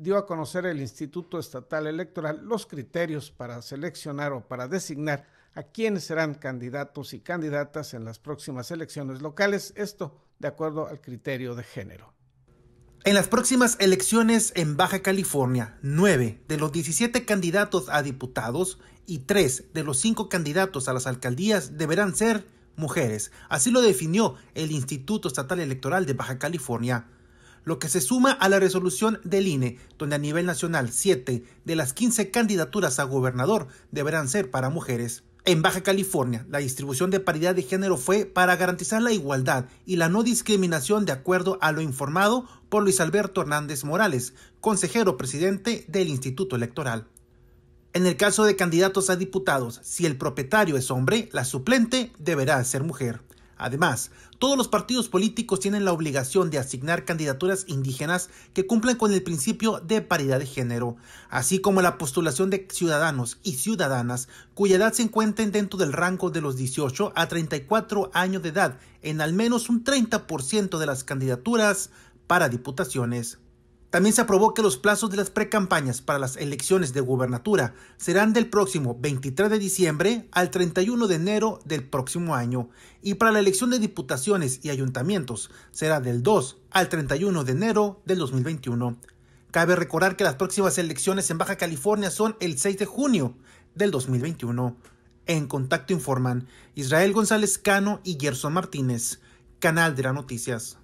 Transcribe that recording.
dio a conocer el Instituto Estatal Electoral los criterios para seleccionar o para designar a quienes serán candidatos y candidatas en las próximas elecciones locales, esto de acuerdo al criterio de género. En las próximas elecciones en Baja California, nueve de los 17 candidatos a diputados y tres de los cinco candidatos a las alcaldías deberán ser mujeres. Así lo definió el Instituto Estatal Electoral de Baja California lo que se suma a la resolución del INE, donde a nivel nacional 7 de las 15 candidaturas a gobernador deberán ser para mujeres. En Baja California, la distribución de paridad de género fue para garantizar la igualdad y la no discriminación de acuerdo a lo informado por Luis Alberto Hernández Morales, consejero presidente del Instituto Electoral. En el caso de candidatos a diputados, si el propietario es hombre, la suplente deberá ser mujer. Además, todos los partidos políticos tienen la obligación de asignar candidaturas indígenas que cumplan con el principio de paridad de género, así como la postulación de ciudadanos y ciudadanas cuya edad se encuentren dentro del rango de los 18 a 34 años de edad en al menos un 30% de las candidaturas para diputaciones. También se aprobó que los plazos de las precampañas para las elecciones de gubernatura serán del próximo 23 de diciembre al 31 de enero del próximo año y para la elección de diputaciones y ayuntamientos será del 2 al 31 de enero del 2021. Cabe recordar que las próximas elecciones en Baja California son el 6 de junio del 2021. En contacto informan Israel González Cano y Gerson Martínez, Canal de las Noticias.